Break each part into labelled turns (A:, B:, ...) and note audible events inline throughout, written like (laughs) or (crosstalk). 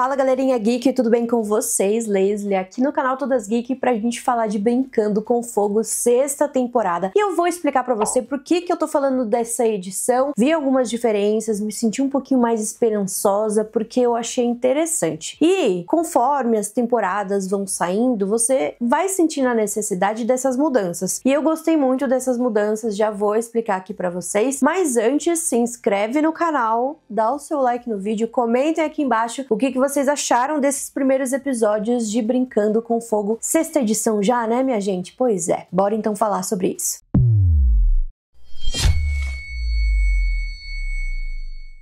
A: Fala galerinha geek, tudo bem com vocês? Leslie aqui no canal Todas Geek pra gente falar de Brincando com Fogo, sexta temporada. E eu vou explicar pra você por que que eu tô falando dessa edição, vi algumas diferenças, me senti um pouquinho mais esperançosa porque eu achei interessante. E conforme as temporadas vão saindo, você vai sentindo a necessidade dessas mudanças. E eu gostei muito dessas mudanças, já vou explicar aqui pra vocês. Mas antes, se inscreve no canal, dá o seu like no vídeo, comentem aqui embaixo o que que você vocês acharam desses primeiros episódios de Brincando com Fogo, sexta edição já, né, minha gente? Pois é, bora então falar sobre isso.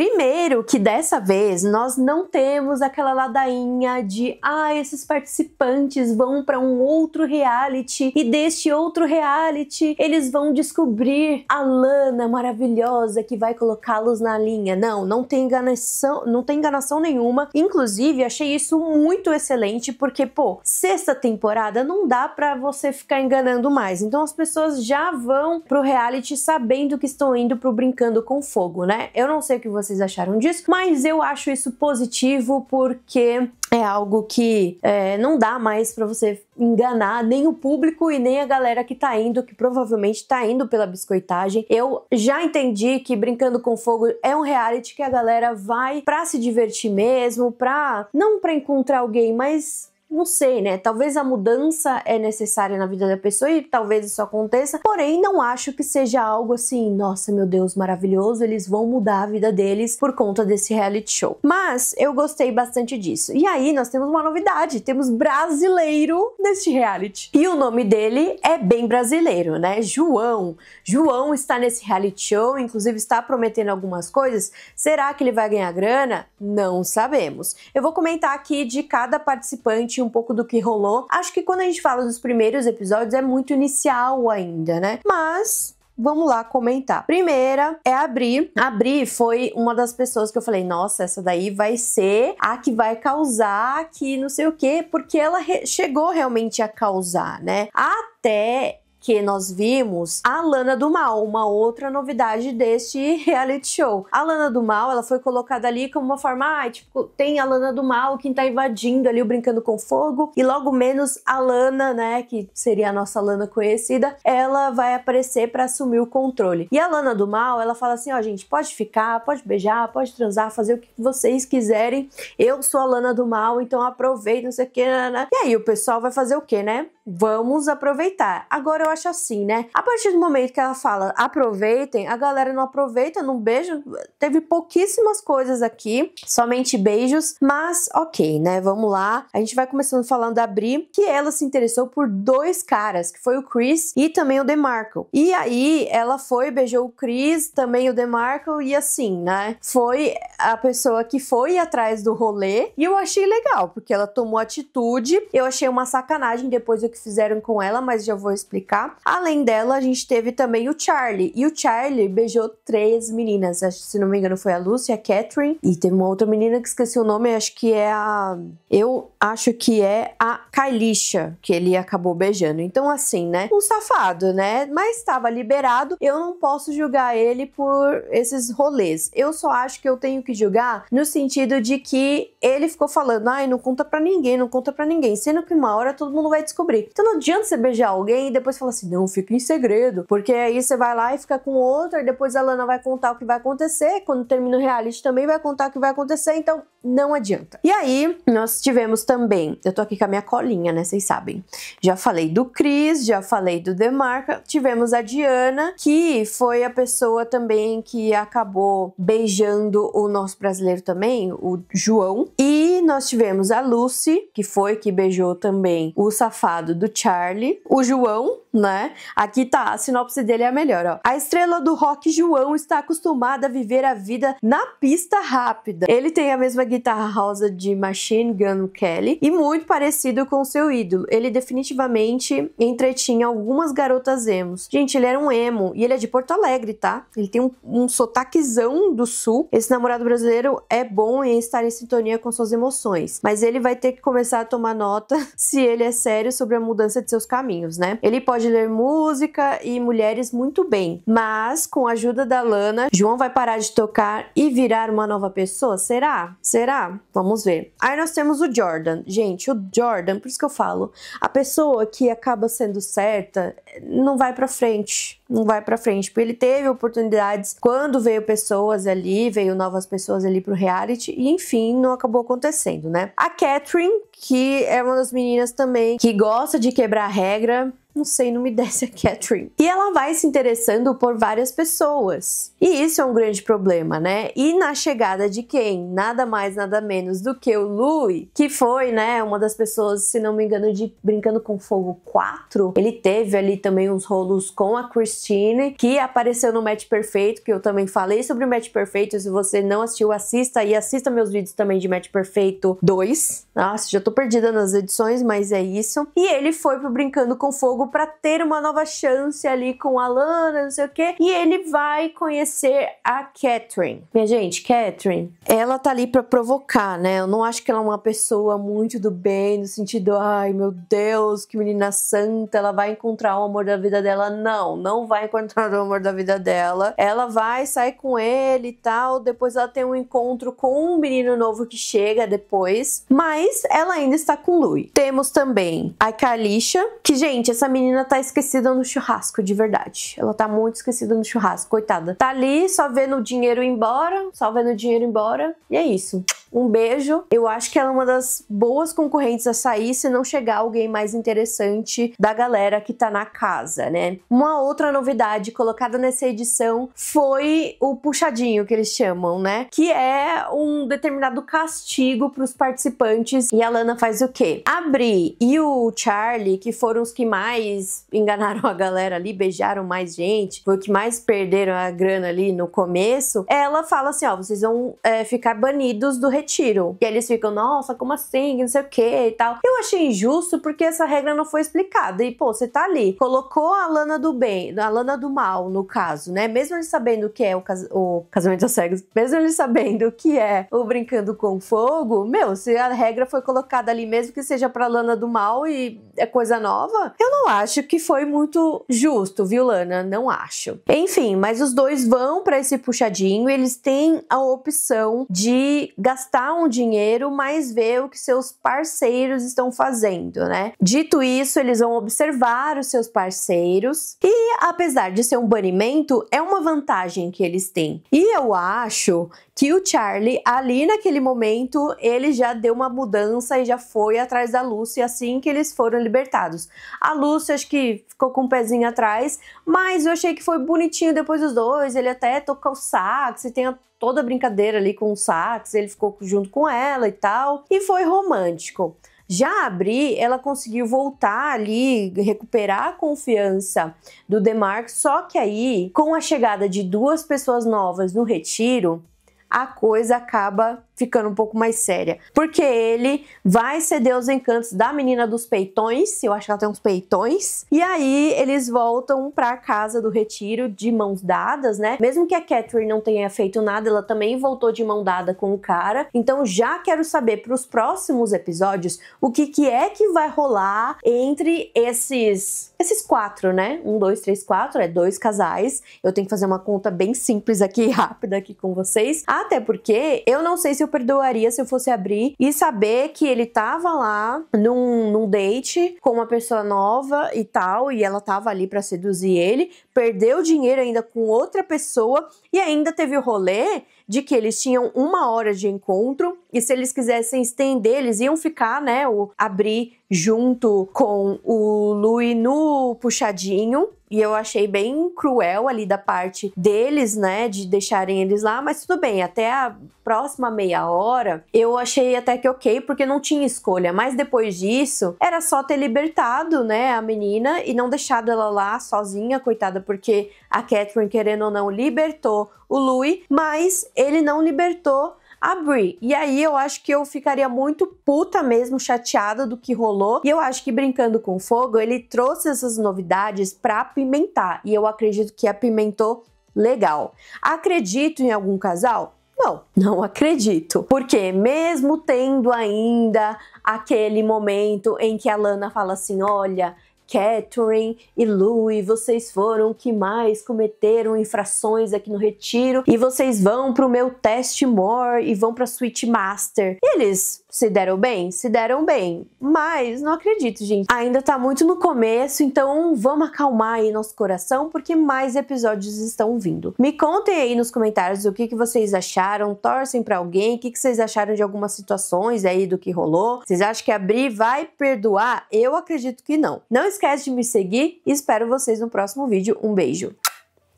A: Primeiro que dessa vez nós não temos aquela ladainha de ah, esses participantes vão para um outro reality e deste outro reality eles vão descobrir a Lana maravilhosa que vai colocá-los na linha. Não, não tem enganação, não tem enganação nenhuma. Inclusive, achei isso muito excelente porque, pô, sexta temporada não dá para você ficar enganando mais. Então as pessoas já vão pro reality sabendo que estão indo pro brincando com fogo, né? Eu não sei o que você vocês acharam disso, mas eu acho isso positivo porque é algo que é, não dá mais para você enganar nem o público e nem a galera que tá indo, que provavelmente tá indo pela biscoitagem. Eu já entendi que Brincando com Fogo é um reality que a galera vai para se divertir mesmo, pra não para encontrar alguém, mas não sei, né? Talvez a mudança é necessária na vida da pessoa e talvez isso aconteça, porém não acho que seja algo assim, nossa, meu Deus, maravilhoso, eles vão mudar a vida deles por conta desse reality show. Mas eu gostei bastante disso. E aí nós temos uma novidade, temos brasileiro neste reality. E o nome dele é bem brasileiro, né? João. João está nesse reality show, inclusive está prometendo algumas coisas. Será que ele vai ganhar grana? Não sabemos. Eu vou comentar aqui de cada participante um pouco do que rolou. Acho que quando a gente fala dos primeiros episódios é muito inicial ainda, né? Mas vamos lá comentar. Primeira é abrir abrir foi uma das pessoas que eu falei, nossa, essa daí vai ser a que vai causar, que não sei o quê, porque ela chegou realmente a causar, né? Até que nós vimos a Lana do Mal, uma outra novidade deste (laughs) reality show. A Lana do Mal, ela foi colocada ali como uma forma, ah, tipo, tem a Lana do Mal, quem tá invadindo ali o Brincando com Fogo, e logo menos a Lana, né, que seria a nossa Lana conhecida, ela vai aparecer para assumir o controle. E a Lana do Mal, ela fala assim, ó, oh, gente, pode ficar, pode beijar, pode transar, fazer o que vocês quiserem, eu sou a Lana do Mal, então aproveita, não sei o que, né, né? E aí o pessoal vai fazer o que, né? vamos aproveitar. Agora eu acho assim, né? A partir do momento que ela fala aproveitem, a galera não aproveita, não beijo. Teve pouquíssimas coisas aqui, somente beijos, mas ok, né? Vamos lá. A gente vai começando falando da Bri, que ela se interessou por dois caras, que foi o Chris e também o DeMarco. E aí ela foi, beijou o Chris, também o DeMarco e assim, né? Foi a pessoa que foi atrás do rolê e eu achei legal, porque ela tomou atitude. Eu achei uma sacanagem depois do que fizeram com ela, mas já vou explicar. Além dela, a gente teve também o Charlie. E o Charlie beijou três meninas. Se não me engano, foi a Lucy, a Catherine. E teve uma outra menina que esqueci o nome, acho que é a. Eu acho que é a Kailisha, que ele acabou beijando. Então, assim, né? Um safado, né? Mas estava liberado. Eu não posso julgar ele por esses rolês. Eu só acho que eu tenho que julgar no sentido de que ele ficou falando: ai, não conta pra ninguém, não conta pra ninguém. Sendo que uma hora todo mundo vai descobrir. Então não adianta você beijar alguém e depois falar assim, não, fica em segredo. Porque aí você vai lá e fica com outra, e depois a Lana vai contar o que vai acontecer. Quando termina o reality, também vai contar o que vai acontecer. Então não adianta. E aí, nós tivemos também. Eu tô aqui com a minha colinha, né? Vocês sabem. Já falei do Cris, já falei do Demarca. Tivemos a Diana, que foi a pessoa também que acabou beijando o nosso brasileiro também, o João. E nós tivemos a Lucy, que foi que beijou também o safado do Charlie, o João, né? Aqui tá, a sinopse dele é a melhor, ó. A estrela do rock João está acostumada a viver a vida na pista rápida. Ele tem a mesma guitarra rosa de Machine Gun Kelly e muito parecido com seu ídolo. Ele definitivamente entretinha algumas garotas emos. Gente, ele era um emo e ele é de Porto Alegre, tá? Ele tem um, um sotaquezão do sul. Esse namorado brasileiro é bom em estar em sintonia com suas emoções emoções, mas ele vai ter que começar a tomar nota (laughs) se ele é sério sobre a mudança de seus caminhos, né? Ele pode ler música e mulheres muito bem, mas com a ajuda da Lana, João vai parar de tocar e virar uma nova pessoa? Será? Será? Vamos ver. Aí nós temos o Jordan. Gente, o Jordan, por isso que eu falo, a pessoa que acaba sendo certa não vai para frente não vai para frente. Porque ele teve oportunidades quando veio pessoas ali, veio novas pessoas ali pro reality e enfim, não acabou acontecendo, né? A Catherine que é uma das meninas também que gosta de quebrar regra. Não sei, não me (laughs) desce a Catherine. E ela vai se interessando por várias pessoas. E isso é um grande problema, né? E na chegada de quem? Nada mais, nada menos do que o Louis, que foi, né, uma das pessoas, se não me engano, de Brincando com Fogo 4. Ele teve ali também uns rolos com a Christine, que apareceu no Match Perfeito, que eu também falei sobre o Match Perfeito. Se você não assistiu, assista e assista meus vídeos também de Match Perfeito 2. Nossa, já tô tô perdida nas edições, mas é isso. E ele foi pro Brincando com Fogo para ter uma nova chance ali com a Lana, não sei o quê. E ele vai conhecer a Catherine. Minha gente, Catherine, ela tá ali para provocar, né? Eu não acho que ela é uma pessoa muito do bem, no sentido, ai meu Deus, que menina santa, ela vai encontrar o amor da vida dela. Não, não vai encontrar o amor da vida dela. Ela vai, sair com ele e tal. Depois ela tem um encontro com um menino novo que chega depois. Mas ela ainda está com o Louis. Temos também a Kalisha, que, gente, essa menina tá esquecida no churrasco, de verdade. Ela tá muito esquecida no churrasco, coitada. Tá ali só vendo o dinheiro embora, só vendo o dinheiro embora, e é isso. Um beijo. Eu acho que ela é uma das boas concorrentes a sair se não chegar alguém mais interessante da galera que tá na casa, né? Uma outra novidade colocada nessa edição foi o puxadinho que eles chamam, né? Que é um determinado castigo para os participantes. E a Lana faz o quê? A Bri e o Charlie, que foram os que mais enganaram a galera ali, beijaram mais gente, foi o que mais perderam a grana ali no começo. Ela fala assim: ó, vocês vão é, ficar banidos do retiro. E aí eles ficam, nossa, como assim? Não sei o que e tal. Eu achei injusto porque essa regra não foi explicada. E, pô, você tá ali, colocou a lana do bem, a lana do mal, no caso, né? Mesmo ele sabendo que é o, cas o casamento das cegas, mesmo ele sabendo que é o brincando com fogo, meu, se a regra foi colocada ali, mesmo que seja pra lana do mal e é coisa nova, eu não acho que foi muito justo, viu, Lana? Não acho. Enfim, mas os dois vão para esse puxadinho e eles têm a opção de gastar gastar um dinheiro, mas ver o que seus parceiros estão fazendo, né? Dito isso, eles vão observar os seus parceiros e, apesar de ser um banimento, é uma vantagem que eles têm. E eu acho que o Charlie, ali naquele momento, ele já deu uma mudança e já foi atrás da Lucy assim que eles foram libertados. A Lucy, acho que ficou com o um pezinho atrás, mas eu achei que foi bonitinho depois dos dois. Ele até toca o sax e tem a toda a brincadeira ali com o sax, ele ficou junto com ela e tal, e foi romântico. Já a Bri, ela conseguiu voltar ali, recuperar a confiança do Demarco, só que aí, com a chegada de duas pessoas novas no retiro, a coisa acaba ficando um pouco mais séria. Porque ele vai ceder os encantos da menina dos peitões, eu acho que ela tem uns peitões, e aí eles voltam pra casa do retiro de mãos dadas, né? Mesmo que a Catherine não tenha feito nada, ela também voltou de mão dada com o cara. Então já quero saber pros próximos episódios o que, que é que vai rolar entre esses esses quatro, né? Um, dois, três, quatro, é dois casais. Eu tenho que fazer uma conta bem simples aqui, (laughs) rápida aqui com vocês. Até porque eu não sei se o perdoaria se eu fosse abrir e saber que ele tava lá num, num date com uma pessoa nova e tal, e ela tava ali para seduzir ele, perdeu dinheiro ainda com outra pessoa e ainda teve o rolê de que eles tinham uma hora de encontro e se eles quisessem estender, eles iam ficar, né, o abrir junto com o Louis no puxadinho e eu achei bem cruel ali da parte deles, né, de deixarem eles lá, mas tudo bem, até a próxima meia hora eu achei até que ok, porque não tinha escolha, mas depois disso era só ter libertado, né, a menina e não deixado ela lá sozinha, coitada, porque a Catherine, querendo ou não, libertou o Louis, mas ele não libertou a Brie. E aí eu acho que eu ficaria muito puta mesmo, chateada do que rolou. E eu acho que Brincando com Fogo, ele trouxe essas novidades para apimentar. E eu acredito que apimentou legal. Acredito em algum casal? Não, (laughs) não acredito. Porque mesmo tendo ainda aquele momento em que a Lana fala assim, olha, Catherine e Louie, vocês foram que mais cometeram infrações aqui no retiro e vocês vão pro meu teste more e vão pra suite master. eles se deram bem? Se deram bem, mas não acredito, gente. Ainda tá muito no começo, então vamos acalmar aí nosso coração porque mais episódios estão vindo. Me contem aí nos comentários o que, que vocês acharam, torcem para alguém, o que, que vocês acharam de algumas situações aí do que rolou. Vocês acham que a Bri vai perdoar? Eu acredito que não. Não esqueçam esquece de me seguir e espero vocês no próximo vídeo. Um beijo.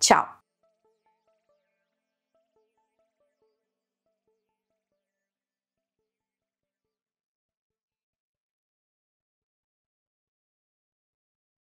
A: Tchau.